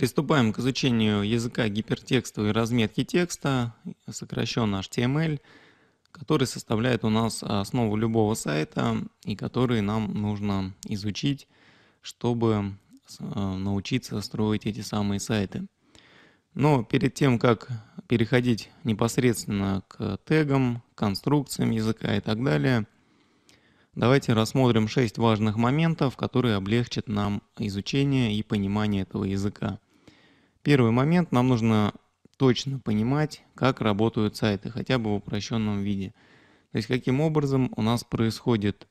Приступаем к изучению языка гипертекста и разметки текста, сокращенно HTML, который составляет у нас основу любого сайта и который нам нужно изучить, чтобы э, научиться строить эти самые сайты. Но перед тем, как переходить непосредственно к тегам, конструкциям языка и так далее, давайте рассмотрим 6 важных моментов, которые облегчат нам изучение и понимание этого языка. Первый момент, нам нужно точно понимать, как работают сайты, хотя бы в упрощенном виде. То есть каким образом у нас происходит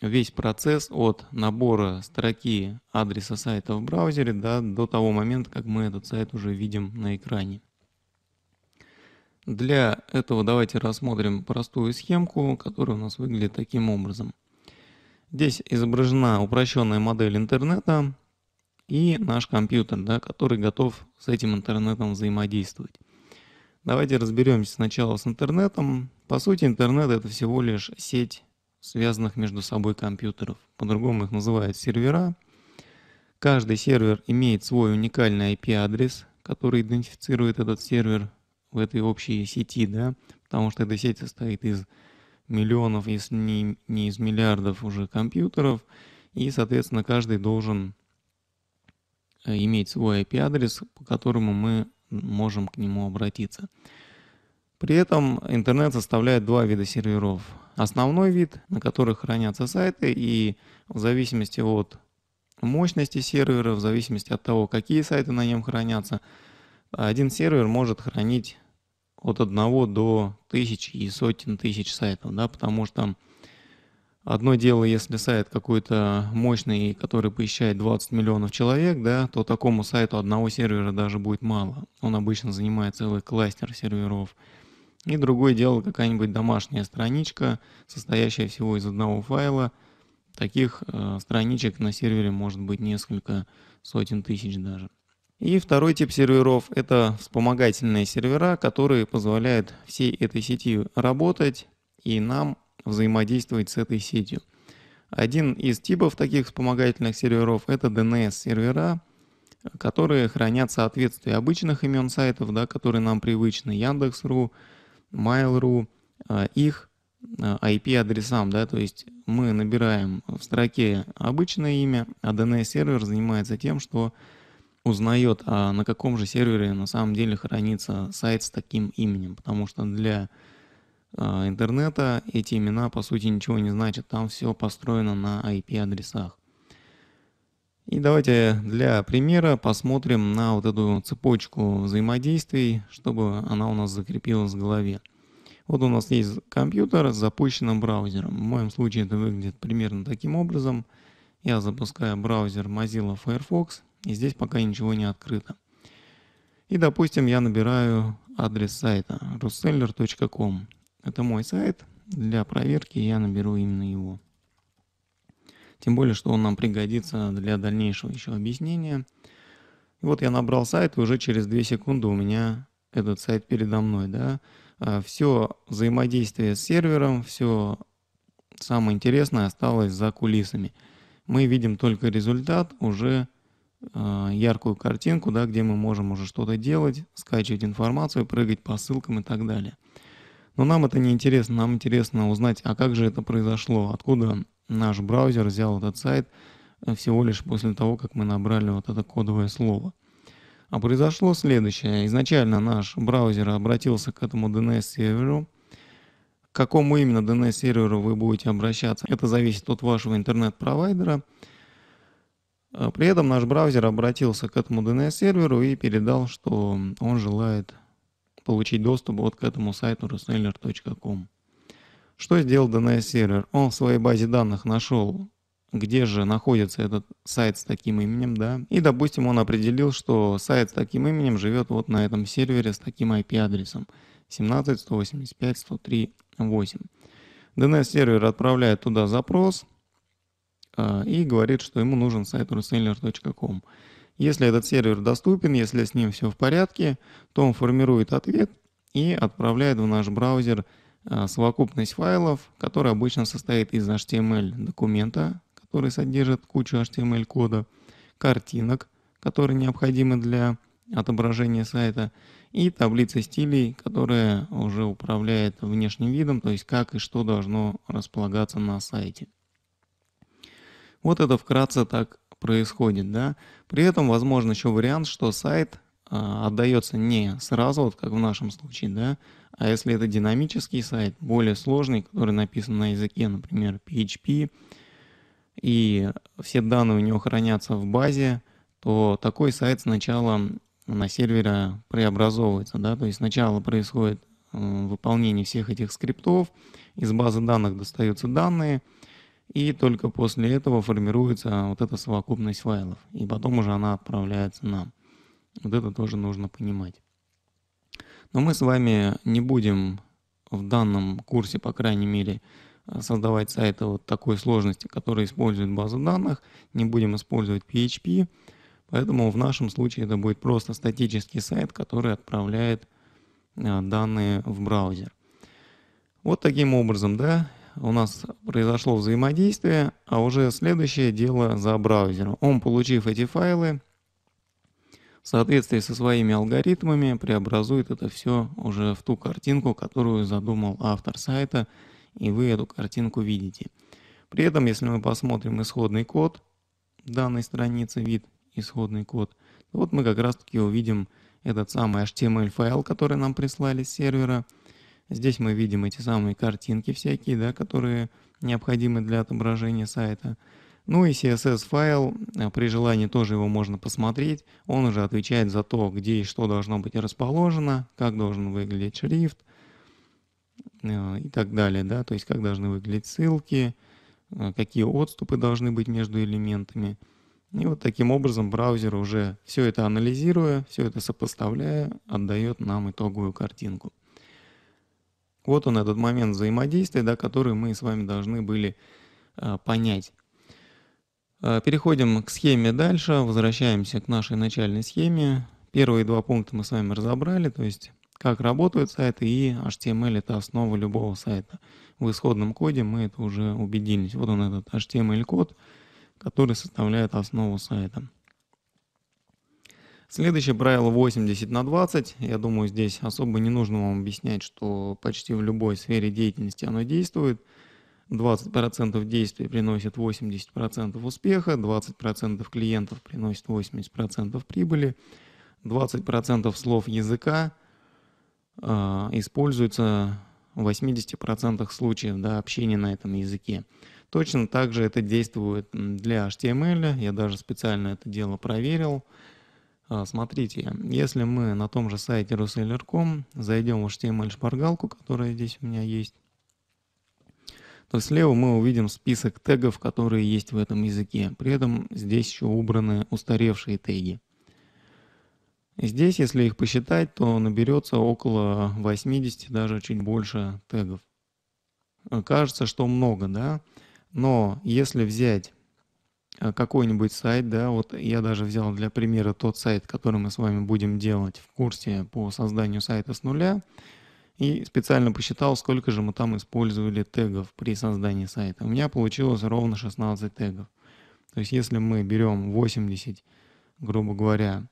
весь процесс от набора строки адреса сайта в браузере да, до того момента, как мы этот сайт уже видим на экране. Для этого давайте рассмотрим простую схемку, которая у нас выглядит таким образом. Здесь изображена упрощенная модель интернета, и наш компьютер, да, который готов с этим интернетом взаимодействовать. Давайте разберемся сначала с интернетом. По сути, интернет это всего лишь сеть связанных между собой компьютеров. По-другому их называют сервера. Каждый сервер имеет свой уникальный IP-адрес, который идентифицирует этот сервер в этой общей сети, да, потому что эта сеть состоит из миллионов, если не, не из миллиардов уже компьютеров, и, соответственно, каждый должен Э, иметь свой IP-адрес, по которому мы можем к нему обратиться. При этом интернет составляет два вида серверов. Основной вид, на которых хранятся сайты, и в зависимости от мощности сервера, в зависимости от того, какие сайты на нем хранятся, один сервер может хранить от одного до тысячи и сотен тысяч сайтов, да, потому что Одно дело, если сайт какой-то мощный, который посещает 20 миллионов человек, да, то такому сайту одного сервера даже будет мало. Он обычно занимает целый кластер серверов. И другое дело, какая-нибудь домашняя страничка, состоящая всего из одного файла. Таких э, страничек на сервере может быть несколько сотен тысяч даже. И второй тип серверов – это вспомогательные сервера, которые позволяют всей этой сети работать и нам взаимодействовать с этой сетью. Один из типов таких вспомогательных серверов – это DNS-сервера, которые хранят соответствие обычных имен сайтов, да, которые нам привычны, Яндекс.ру, Mail.ru, а, их IP-адресам, а, да, то есть мы набираем в строке обычное имя, а DNS-сервер занимается тем, что узнает, а на каком же сервере на самом деле хранится сайт с таким именем, потому что для а, интернета эти имена по сути ничего не значат, там все построено на IP-адресах. И давайте для примера посмотрим на вот эту цепочку взаимодействий, чтобы она у нас закрепилась в голове. Вот у нас есть компьютер с запущенным браузером. В моем случае это выглядит примерно таким образом. Я запускаю браузер Mozilla Firefox, и здесь пока ничего не открыто. И, допустим, я набираю адрес сайта russeller.com. Это мой сайт. Для проверки я наберу именно его. Тем более, что он нам пригодится для дальнейшего еще объяснения. И вот я набрал сайт, и уже через две секунды у меня этот сайт передо мной. Да? А, все взаимодействие с сервером, все самое интересное осталось за кулисами. Мы видим только результат, уже а, яркую картинку, да, где мы можем уже что-то делать, скачивать информацию, прыгать по ссылкам и так далее. Но нам это не интересно, нам интересно узнать, а как же это произошло, откуда наш браузер взял этот сайт э, всего лишь после того, как мы набрали вот это кодовое слово. А произошло следующее. Изначально наш браузер обратился к этому DNS-серверу. К какому именно DNS-серверу вы будете обращаться, это зависит от вашего интернет-провайдера. Э, при этом наш браузер обратился к этому DNS-серверу и передал, что он желает получить доступ вот к этому сайту russeller.com. Что сделал DNS-сервер? Он в своей базе данных нашел, где же находится этот сайт с таким именем, да, и, допустим, он определил, что сайт с таким именем живет вот на этом сервере с таким IP-адресом 17.185.103.8. DNS-сервер отправляет туда запрос э, и говорит, что ему нужен сайт russeller.com. Если этот сервер доступен, если с ним все в порядке, то он формирует ответ и отправляет в наш браузер э, совокупность файлов, которая обычно состоит из HTML документа, который содержит кучу HTML кода, картинок, которые необходимы для отображения сайта, и таблицы стилей, которая уже управляет внешним видом, то есть как и что должно располагаться на сайте. Вот это вкратце так происходит, да. При этом, возможно, еще вариант, что сайт а, отдается не сразу, вот как в нашем случае, да, а если это динамический сайт, более сложный, который написан на языке, например, PHP, и все данные у него хранятся в базе, то такой сайт сначала на сервере преобразовывается, да, то есть сначала происходит э, выполнение всех этих скриптов, из базы данных достаются данные, и только после этого формируется вот эта совокупность файлов. И потом уже она отправляется нам. Вот это тоже нужно понимать. Но мы с вами не будем в данном курсе, по крайней мере, э, создавать сайты вот такой сложности, которые используют базу данных. Не будем использовать PHP. Поэтому в нашем случае это будет просто статический сайт, который отправляет э, данные в браузер. Вот таким образом, да, у нас произошло взаимодействие, а уже следующее дело за браузером. Он, получив эти файлы, в соответствии со своими алгоритмами преобразует это все уже в ту картинку, которую задумал автор сайта, и вы эту картинку видите. При этом, если мы посмотрим исходный код данной страницы, вид исходный код, то вот мы как раз таки увидим этот самый HTML файл, который нам прислали с сервера – Здесь мы видим эти самые картинки всякие, да, которые необходимы для отображения сайта. Ну и CSS-файл, э, при желании тоже его можно посмотреть. Он уже отвечает за то, где и что должно быть расположено, как должен выглядеть шрифт э, и так далее. Да? То есть как должны выглядеть ссылки, э, какие отступы должны быть между элементами. И вот таким образом браузер уже все это анализируя, все это сопоставляя, отдает нам итоговую картинку. Вот он этот момент взаимодействия, да, который мы с вами должны были а, понять. А, переходим к схеме дальше, возвращаемся к нашей начальной схеме. Первые два пункта мы с вами разобрали, то есть как работают сайты, и HTML — это основа любого сайта. В исходном коде мы это уже убедились. Вот он этот HTML-код, который составляет основу сайта. Следующее правило 80 на 20. Я думаю, здесь особо не нужно вам объяснять, что почти в любой сфере деятельности оно действует. 20% действий приносит 80% успеха, 20% клиентов приносит 80% прибыли, 20% слов языка э, а, используются в 80% случаев да, общения на этом языке. Точно так же это действует для HTML. Я даже специально это дело проверил. А, смотрите, если мы на том же сайте Ruseller.com зайдем в HTML-шпаргалку, эм которая здесь у меня есть, то слева мы увидим список тегов, которые есть в этом языке. При этом здесь еще убраны устаревшие теги. Здесь, если их посчитать, то наберется около 80, даже чуть больше тегов. Кажется, что много, да? Но если взять Э, какой-нибудь сайт, да, вот я даже взял для примера тот сайт, который мы с вами будем делать в курсе по созданию сайта с нуля, и специально посчитал, сколько же мы там использовали тегов при создании сайта. У меня получилось ровно 16 тегов. То есть если мы берем 80, грубо говоря,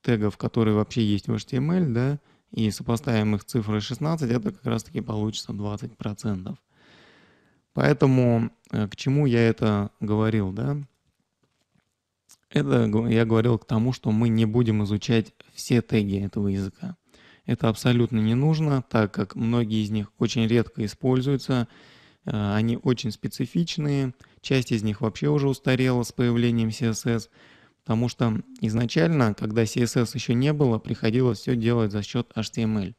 тегов, которые вообще есть в HTML, эм да, и сопоставим их цифры 16, это как раз-таки получится 20%. Поэтому э, к чему я это говорил, да? Это я говорил к тому, что мы не будем изучать все теги этого языка. Это абсолютно не нужно, так как многие из них очень редко используются, э, они очень специфичные, часть из них вообще уже устарела с появлением CSS, потому что изначально, когда CSS еще не было, приходилось все делать за счет HTML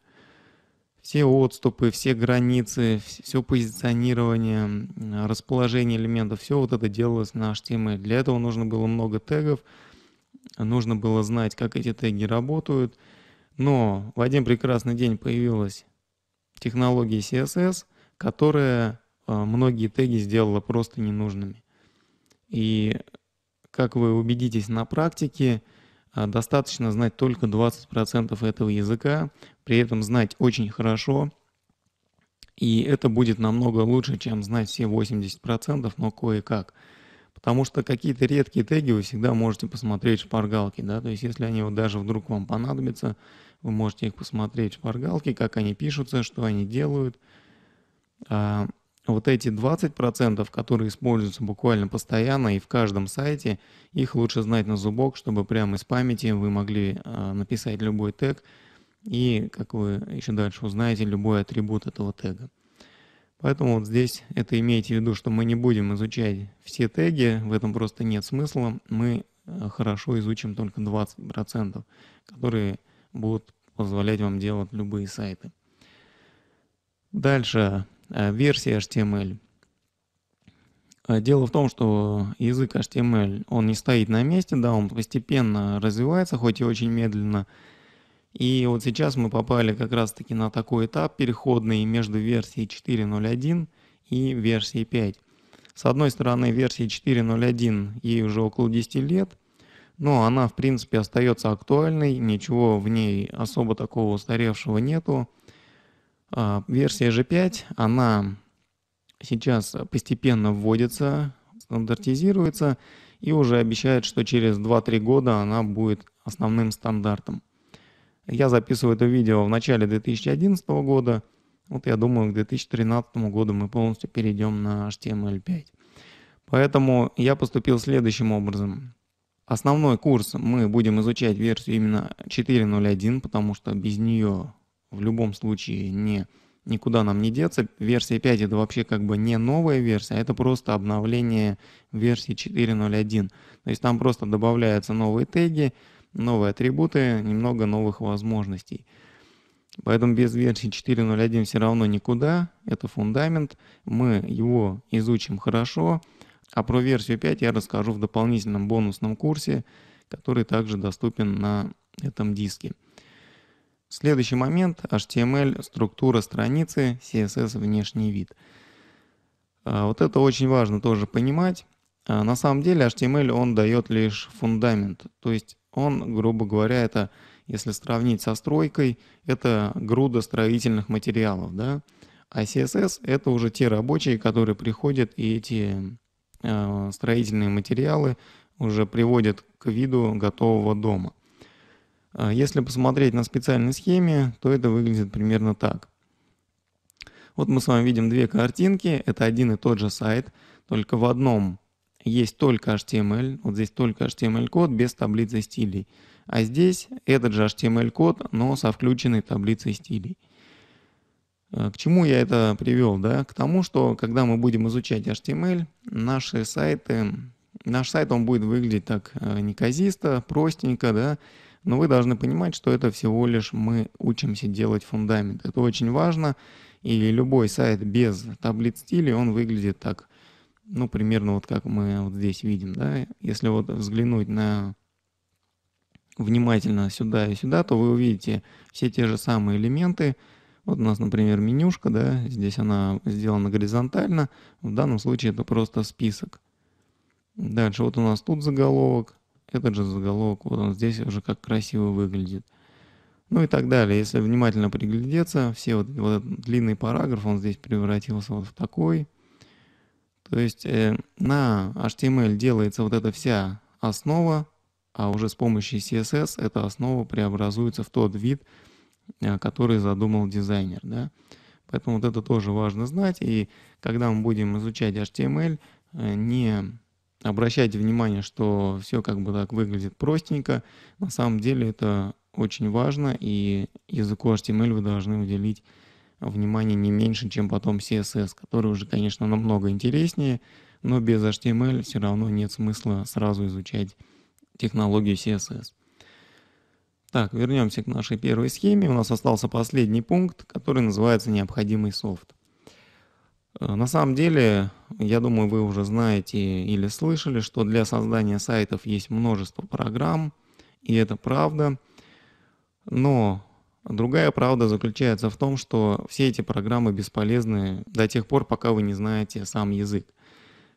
все отступы, все границы, все позиционирование, расположение элементов, все вот это делалось на HTML. Для этого нужно было много тегов, нужно было знать, как эти теги работают. Но в один прекрасный день появилась технология CSS, которая а, многие теги сделала просто ненужными. И как вы убедитесь на практике, а, достаточно знать только 20% этого языка, при этом знать очень хорошо, и это будет намного лучше, чем знать все 80%, но кое-как. Потому что какие-то редкие теги вы всегда можете посмотреть в шпаргалке, да, то есть если они вот даже вдруг вам понадобятся, вы можете их посмотреть в шпаргалке, как они пишутся, что они делают. А вот эти 20%, которые используются буквально постоянно и в каждом сайте, их лучше знать на зубок, чтобы прямо из памяти вы могли а, написать любой тег, и, как вы еще дальше узнаете, любой атрибут этого тега. Поэтому вот здесь это имейте в виду, что мы не будем изучать все теги, в этом просто нет смысла. Мы э, хорошо изучим только 20%, которые будут позволять вам делать любые сайты. Дальше, э, версия HTML. Э, дело в том, что язык HTML, он не стоит на месте, да, он постепенно развивается, хоть и очень медленно, и вот сейчас мы попали как раз таки на такой этап переходный между версией 4.0.1 и версией 5. С одной стороны, версии 4.0.1 ей уже около 10 лет, но она, в принципе, остается актуальной, ничего в ней особо такого устаревшего нету. А, версия же 5, она сейчас постепенно вводится, стандартизируется и уже обещает, что через 2-3 года она будет основным стандартом. Я записываю это видео в начале 2011 года. Вот я думаю, к 2013 году мы полностью перейдем на HTML5. Эм Поэтому я поступил следующим образом. Основной курс мы будем изучать версию именно 4.0.1, потому что без нее в любом случае не, никуда нам не деться. Версия 5 это вообще как бы не новая версия, а это просто обновление версии 4.0.1. То есть там просто добавляются новые теги, новые атрибуты, немного новых возможностей. Поэтому без версии 4.0.1 все равно никуда, это фундамент, мы его изучим хорошо, а про версию 5 я расскажу в дополнительном бонусном курсе, который также доступен на этом диске. Следующий момент – HTML, структура страницы, CSS, внешний вид. А, вот это очень важно тоже понимать. А, на самом деле HTML он дает лишь фундамент, то есть он, грубо говоря, это, если сравнить со стройкой, это груда строительных материалов, да? А CSS — это уже те рабочие, которые приходят и эти э, строительные материалы уже приводят к виду готового дома. А если посмотреть на специальной схеме, то это выглядит примерно так. Вот мы с вами видим две картинки, это один и тот же сайт, только в одном есть только HTML, вот здесь только HTML-код без таблицы стилей. А здесь этот же HTML-код, но со включенной таблицей стилей. Э, к чему я это привел? Да? К тому, что когда мы будем изучать HTML, наши сайты, наш сайт он будет выглядеть так э, неказисто, простенько, да? но вы должны понимать, что это всего лишь мы учимся делать фундамент. Это очень важно, и любой сайт без таблиц стилей, он выглядит так ну, примерно вот как мы вот здесь видим, да, если вот взглянуть на внимательно сюда и сюда, то вы увидите все те же самые элементы. Вот у нас, например, менюшка, да, здесь она сделана горизонтально, в данном случае это просто список. Дальше вот у нас тут заголовок, этот же заголовок, вот он здесь уже как красиво выглядит. Ну и так далее. Если внимательно приглядеться, все вот, вот этот длинный параграф, он здесь превратился вот в такой. То есть э, на HTML делается вот эта вся основа, а уже с помощью CSS эта основа преобразуется в тот вид, э, который задумал дизайнер. Да? Поэтому вот это тоже важно знать. И когда мы будем изучать HTML, э, не обращайте внимание, что все как бы так выглядит простенько. На самом деле это очень важно, и языку HTML вы должны уделить внимания не меньше, чем потом CSS, который уже, конечно, намного интереснее, но без HTML все равно нет смысла сразу изучать технологию CSS. Так, вернемся к нашей первой схеме. У нас остался последний пункт, который называется «Необходимый софт». Э, на самом деле, я думаю, вы уже знаете или слышали, что для создания сайтов есть множество программ, и это правда. Но Другая правда заключается в том, что все эти программы бесполезны до тех пор, пока вы не знаете сам язык.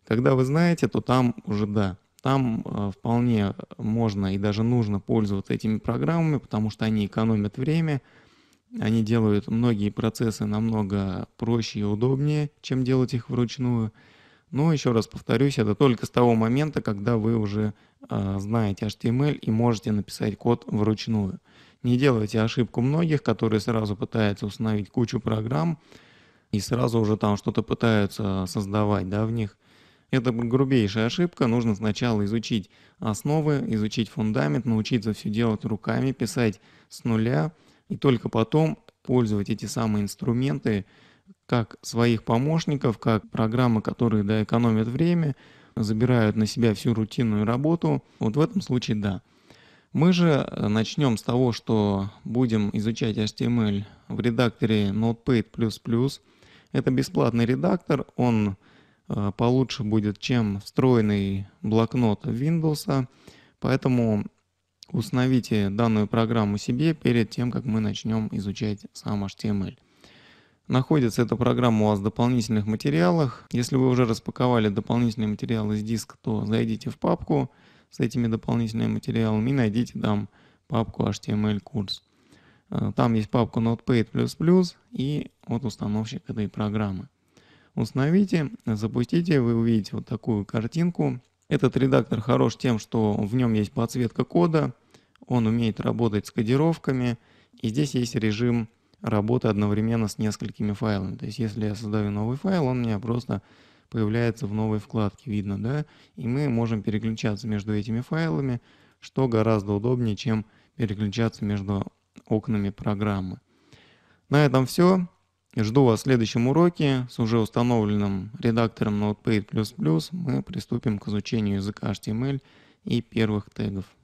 Когда вы знаете, то там уже да, там э, вполне можно и даже нужно пользоваться этими программами, потому что они экономят время, они делают многие процессы намного проще и удобнее, чем делать их вручную. Но еще раз повторюсь, это только с того момента, когда вы уже э, знаете HTML и можете написать код вручную. Не делайте ошибку многих, которые сразу пытаются установить кучу программ и сразу уже там что-то пытаются создавать да, в них. Это грубейшая ошибка. Нужно сначала изучить основы, изучить фундамент, научиться все делать руками, писать с нуля, и только потом использовать эти самые инструменты как своих помощников, как программы, которые да, экономят время, забирают на себя всю рутинную работу. Вот в этом случае да. Мы же э, начнем с того, что будем изучать HTML в редакторе Notepad++. Это бесплатный редактор, он э, получше будет, чем встроенный блокнот Windows. Поэтому установите данную программу себе перед тем, как мы начнем изучать сам HTML. Находится эта программа у вас в дополнительных материалах. Если вы уже распаковали дополнительные материалы с диска, то зайдите в папку с этими дополнительными материалами и найдите там папку HTML курс. Э, там есть папка Notepad++ и вот установщик этой программы. Установите, запустите, вы увидите вот такую картинку. Этот редактор хорош тем, что в нем есть подсветка кода, он умеет работать с кодировками, и здесь есть режим работы одновременно с несколькими файлами. То есть если я создаю новый файл, он меня просто появляется в новой вкладке, видно, да? И мы можем переключаться между этими файлами, что гораздо удобнее, чем переключаться между окнами программы. На этом все. Жду вас в следующем уроке. С уже установленным редактором Notepad++ мы приступим к изучению языка HTML и первых тегов.